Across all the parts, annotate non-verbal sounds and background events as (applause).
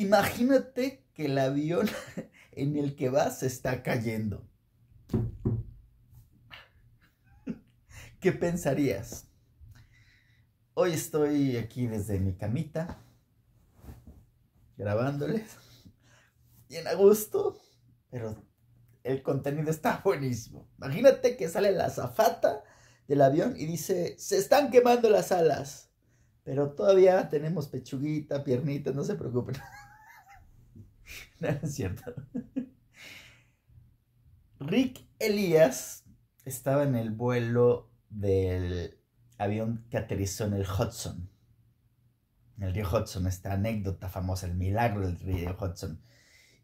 Imagínate que el avión (laughs) en el que vas está cayendo. (laughs) ¿Qué pensarías? Hoy estoy aquí desde mi camita, grabándoles, (laughs) bien a gusto, pero el contenido está buenísimo. Imagínate que sale la zafata del avión y dice, se están quemando las alas, pero todavía tenemos pechuguita, piernita, no se preocupen. (laughs) no, es cierto. Rick Elías estaba en el vuelo del avión que aterrizó en el Hudson. En el río Hudson, esta anécdota famosa, el milagro del río Hudson.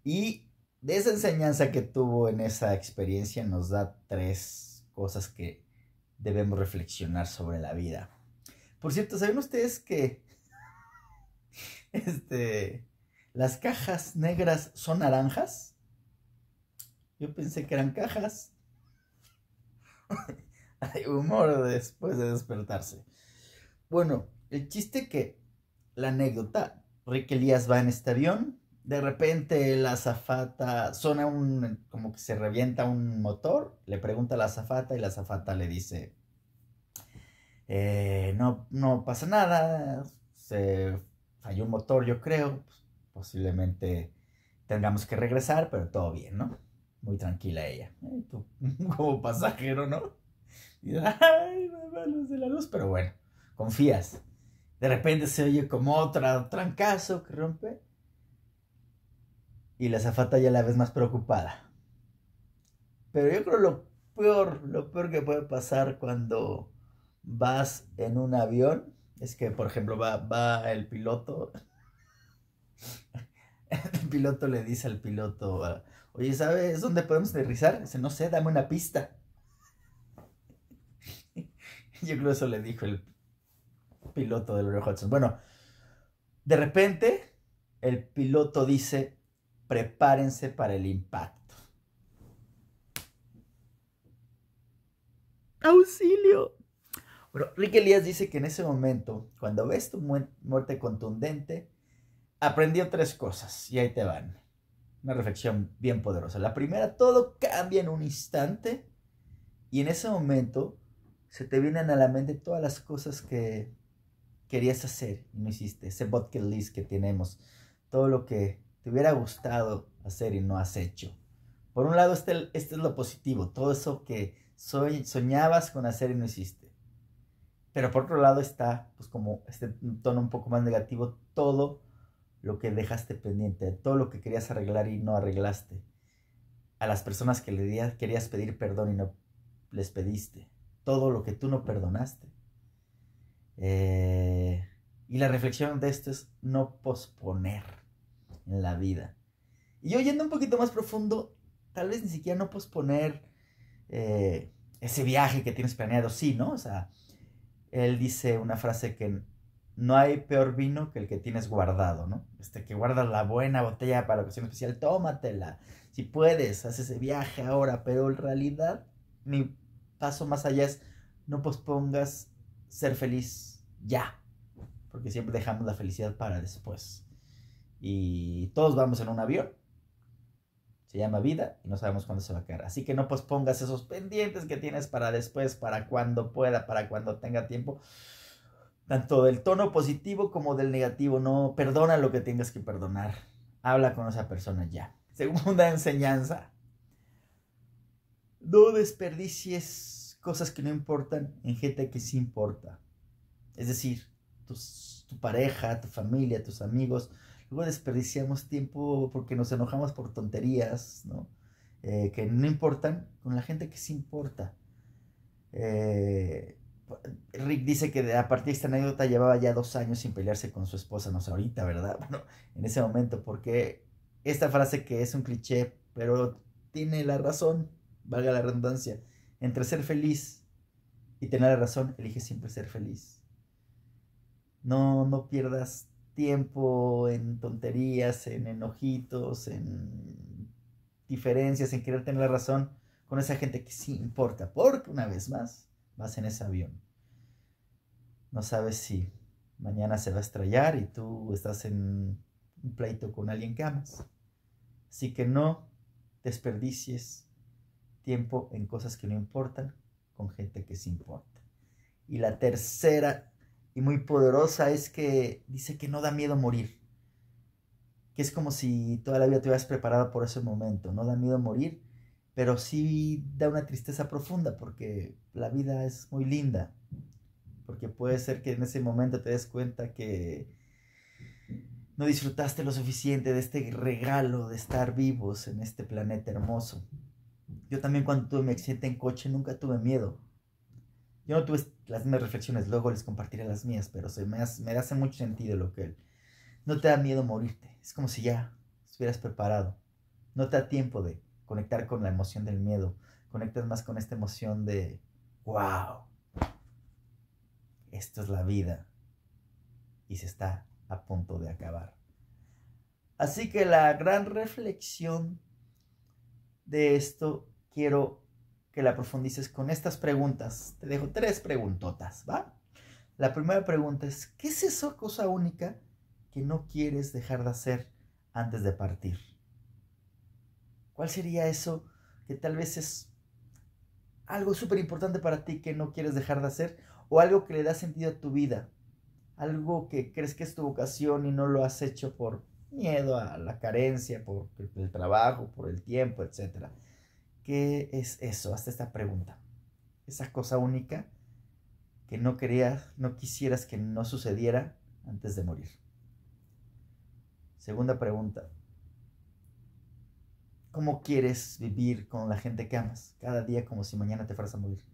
Y de esa enseñanza que tuvo en esa experiencia nos da tres cosas que debemos reflexionar sobre la vida. Por cierto, ¿saben ustedes que (laughs) este ¿Las cajas negras son naranjas? Yo pensé que eran cajas. (laughs) Hay humor después de despertarse. Bueno, el chiste que la anécdota, Rick Elías va en este avión, de repente la azafata suena un, como que se revienta un motor, le pregunta a la azafata y la azafata le dice, eh, no, no pasa nada, se falló un motor yo creo, posiblemente tengamos que regresar, pero todo bien, ¿no? Muy tranquila ella. (laughs) como pasajero, ¿no? ay, la luz de la luz, pero bueno, confías. De repente se oye como otra trancazo que rompe. Y la zafata ya la ves más preocupada. Pero yo creo lo peor, lo peor que puede pasar cuando vas en un avión es que, por ejemplo, va, va el piloto (laughs) El piloto le dice al piloto, oye, ¿sabes dónde podemos aterrizar? Dice, no sé, dame una pista. (laughs) Yo creo eso le dijo el piloto del Rio Hudson. Bueno, de repente el piloto dice, prepárense para el impacto. ¡Auxilio! Bueno, Rick Elías dice que en ese momento, cuando ves tu muerte contundente, aprendió tres cosas y ahí te van. Una reflexión bien poderosa. La primera, todo cambia en un instante y en ese momento se te vienen a la mente todas las cosas que querías hacer y no hiciste. Ese bucket list que tenemos, todo lo que te hubiera gustado hacer y no has hecho. Por un lado, este, este es lo positivo, todo eso que soñabas con hacer y no hiciste. Pero por otro lado está, pues como este tono un poco más negativo, todo lo que dejaste pendiente, todo lo que querías arreglar y no arreglaste, a las personas que le querías pedir perdón y no les pediste, todo lo que tú no perdonaste. Eh, y la reflexión de esto es no posponer en la vida. Y oyendo un poquito más profundo, tal vez ni siquiera no posponer eh, ese viaje que tienes planeado, sí, ¿no? O sea, él dice una frase que no hay peor vino que el que tienes guardado, ¿no? Este que guardas la buena botella para la ocasión especial, tómatela. Si puedes, haz ese viaje ahora, pero en realidad mi paso más allá es no pospongas ser feliz ya, porque siempre dejamos la felicidad para después. Y todos vamos en un avión. Se llama vida y no sabemos cuándo se va a caer. Así que no pospongas esos pendientes que tienes para después, para cuando pueda, para cuando tenga tiempo tanto del tono positivo como del negativo. No perdona lo que tengas que perdonar. Habla con esa persona ya. (laughs) Segunda enseñanza. No desperdicies cosas que no importan en gente que sí importa. Es decir, tu pareja, tu familia, tus amigos. Luego desperdiciamos tiempo porque nos enojamos por tonterías, ¿no? Eh, que no importan con la gente que sí importa. Eh, Rick dice que a partir de esta anécdota llevaba ya dos años sin pelearse con su esposa, no sé ahorita, ¿verdad? (laughs) Bueno, en ese momento, porque esta frase que es un cliché, pero tiene la razón, valga la redundancia, entre ser feliz y tener la razón, elige siempre ser feliz. No, no pierdas tiempo en tonterías, en enojitos, en diferencias, en querer tener la razón con esa gente que sí importa, porque una vez más, vas en ese avión. No sabes si mañana se va a estrellar y tú estás en un pleito con alguien que amas. Así que no desperdicies tiempo en cosas que no importan con gente que sí importa. Y la tercera y muy poderosa es que dice que no da miedo morir. Que es como si toda la vida te hubieras preparado por ese momento. No da miedo morir pero sí da una tristeza profunda porque la vida es muy linda, porque puede ser que en ese momento te des cuenta que no disfrutaste lo suficiente de este regalo de estar vivos en este planeta hermoso. Yo también cuando tuve mi accidente en coche nunca tuve miedo. Yo no tuve las mismas reflexiones, luego les compartiré las mías, pero me, hace, me hace mucho sentido lo que él. No te da miedo morirte, es como si ya estuvieras preparado. No te da tiempo de conectar con la emoción del miedo, conectas más con esta emoción de, wow, esto es la vida y se está a punto de acabar. Así que la gran reflexión de esto quiero que la profundices con estas preguntas. Te dejo tres preguntotas, ¿va? La primera pregunta es, ¿qué es esa cosa única que no quieres dejar de hacer antes de partir? ¿Cuál sería eso que tal vez es algo súper importante para ti que no quieres dejar de hacer o algo que le da sentido a tu vida? Algo que crees que es tu vocación y no lo has hecho por miedo a la carencia, por el trabajo, por el tiempo, etcétera? ¿Qué es eso? Hasta esta pregunta. Esa cosa única que no querías, no quisieras que no sucediera antes de morir. Segunda pregunta. ¿Cómo quieres vivir con la gente que amas? Cada día como si mañana te fueras a morir.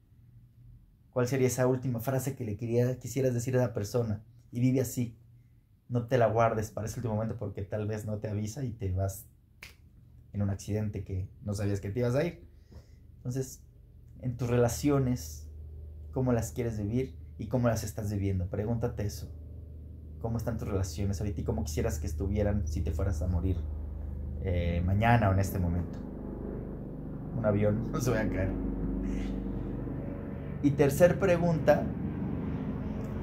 ¿Cuál sería esa última frase que le quisieras decir a la persona? Y vive así. No te la guardes para ese último momento porque tal vez no te avisa y te vas en un accidente que no sabías que te ibas a ir. Entonces, en tus relaciones, ¿cómo las quieres vivir y cómo las estás viviendo? Pregúntate eso. ¿Cómo están tus relaciones ahorita y cómo quisieras que estuvieran si te fueras a morir? Eh, mañana o en este momento. Un avión (laughs) no se va a caer. Y tercer pregunta,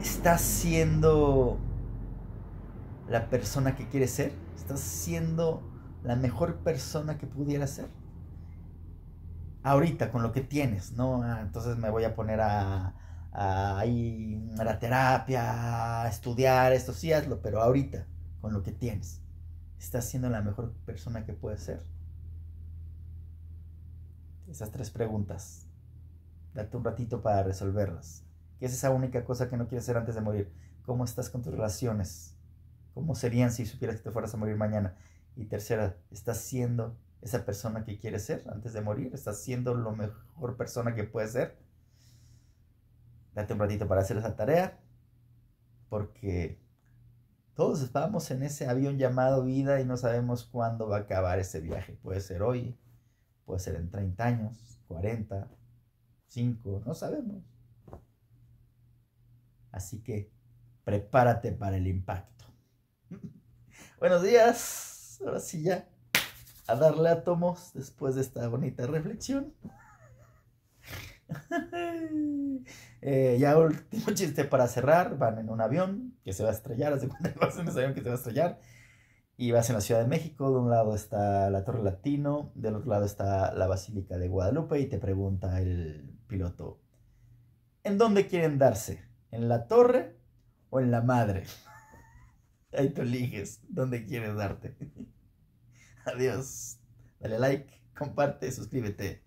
¿estás siendo la persona que quieres ser? ¿Estás siendo la mejor persona que pudiera ser? Ahorita, con lo que tienes, ¿no? Ah, entonces me voy a poner a, a, ir a la terapia, a estudiar, esto sí hazlo, pero ahorita, con lo que tienes estás siendo la mejor persona que puedes ser? Esas tres preguntas. Date un ratito para resolverlas. ¿Qué es esa única cosa que no quieres hacer antes de morir? ¿Cómo estás con tus relaciones? ¿Cómo serían si supieras que te fueras a morir mañana? Y tercera, ¿estás siendo esa persona que quieres ser antes de morir? ¿Estás siendo la mejor persona que puedes ser? Date un ratito para hacer esa tarea porque todos estamos en ese avión llamado vida y no sabemos cuándo va a acabar ese viaje. Puede ser hoy, puede ser en 30 años, 40, 5, no sabemos. Así que prepárate para el impacto. (laughs) Buenos días. Ahora sí ya a darle átomos después de esta bonita reflexión. (laughs) Eh, ya último (laughs) chiste para cerrar, van en un avión que se va a estrellar, hace avión que se va a estrellar, y vas en la Ciudad de México, de un lado está la Torre Latino, del otro lado está la Basílica de Guadalupe, y te pregunta el piloto, ¿en dónde quieren darse? ¿En la torre o en la madre? (laughs) Ahí tú eliges dónde quieres darte. (laughs) Adiós. Dale like, comparte, suscríbete.